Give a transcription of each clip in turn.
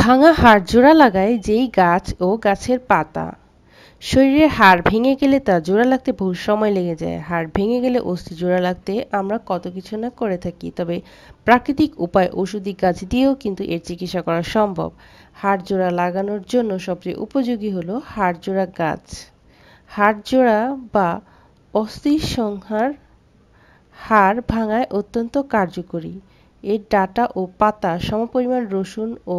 ভাঙা হাড়জোড়া লাগায় যেই গাছ ও গাছের পাতা শরীরের হাড় ভেঙে গেলে তা জোড়া লাগতে বহু সময় লেগে যায় হাড় ভেঙে গেলে অস্থি জোড়া লাগতে আমরা কত কিছু না করে থাকি তবে প্রাকৃতিক উপায় ওষুধি গাছ দিয়েও কিন্তু এর চিকিৎসা করা সম্ভব হাড় জোড়া লাগানোর জন্য সবচেয়ে উপযোগী হলো হাড় জোড়া গাছ হাড় জোড়া বা অস্থি সংহার হাড় ভাঙায় অত্যন্ত কার্যকরী এর ডাটা ও পাতা সমপরিমাণ রসুন ও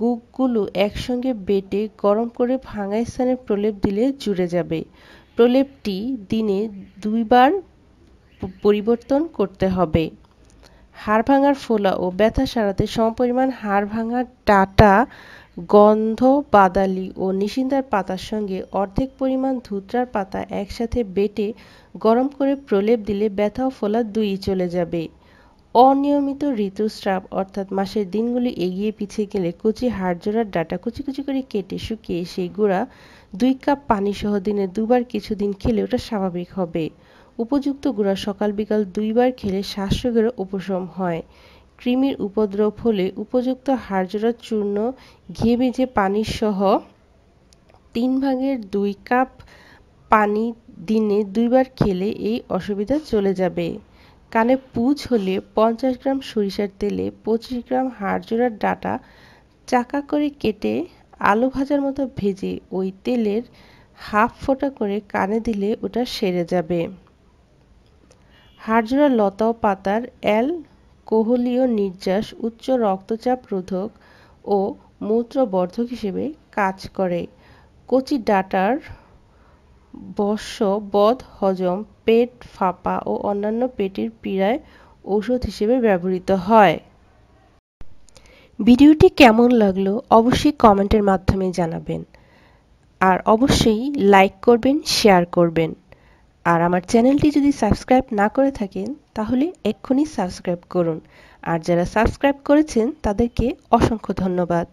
গুকগুলো একসঙ্গে বেটে গরম করে ভাঙা স্থানে প্রলেপ দিলে জুড়ে যাবে প্রলেপটি দিনে দুইবার পরিবর্তন করতে হবে হাড় ভাঙার ফোলা ও ব্যথা সারাতে সমপরিমাণ হাড় ভাঙার ডাটা গন্ধ বাদালি ও নিশিন্দার পাতার সঙ্গে অর্ধেক পরিমাণ ধুতরার পাতা একসাথে বেটে গরম করে প্রলেপ দিলে ব্যথা ও ফোলা দুই চলে যাবে অনিয়মিত ঋতুস্রাব অর্থাৎ মাসের দিনগুলি এগিয়ে পিছিয়ে গেলে কুচি হাড়জোড়ার ডাটা কুচি কুচি করে কেটে শুকিয়ে সেই গুঁড়া দুই কাপ পানি সহ দিনে দুবার কিছুদিন খেলে ওটা স্বাভাবিক হবে উপযুক্ত গুঁড়া সকাল বিকাল দুইবার খেলে শ্বাসরোগেরও উপশম হয় কৃমির উপদ্রব হলে উপযুক্ত হাড়জোড়া চূর্ণ ঘি ভেজে পানির সহ তিন ভাগের দুই কাপ পানি দিনে দুইবার খেলে এই অসুবিধা চলে যাবে কানে পুজ হলে পঞ্চাশ গ্রাম সরিষার তেলে পঁচিশ গ্রাম হাড়জোড়ার ডাটা চাকা করে কেটে আলু ভাজার মতো ভেজে ওই তেলের হাফ ফোঁটা করে কানে দিলে ওটা সেরে যাবে হাড়জোড়া লতা ও পাতার অ্যাল কোহলীয় নির্যাস উচ্চ রক্তচাপ রোধক ও মূত্রবর্ধক হিসেবে কাজ করে কচি ডাটার বর্ষ বদ হজম পেট ফাঁপা ও অন্যান্য পেটের পীড়ায় ওষুধ হিসেবে ব্যবহৃত হয় ভিডিওটি কেমন লাগলো অবশ্যই কমেন্টের মাধ্যমে জানাবেন আর অবশ্যই লাইক করবেন শেয়ার করবেন আর আমার চ্যানেলটি যদি সাবস্ক্রাইব না করে থাকেন তাহলে এক্ষুনি সাবস্ক্রাইব করুন আর যারা সাবস্ক্রাইব করেছেন তাদেরকে অসংখ্য ধন্যবাদ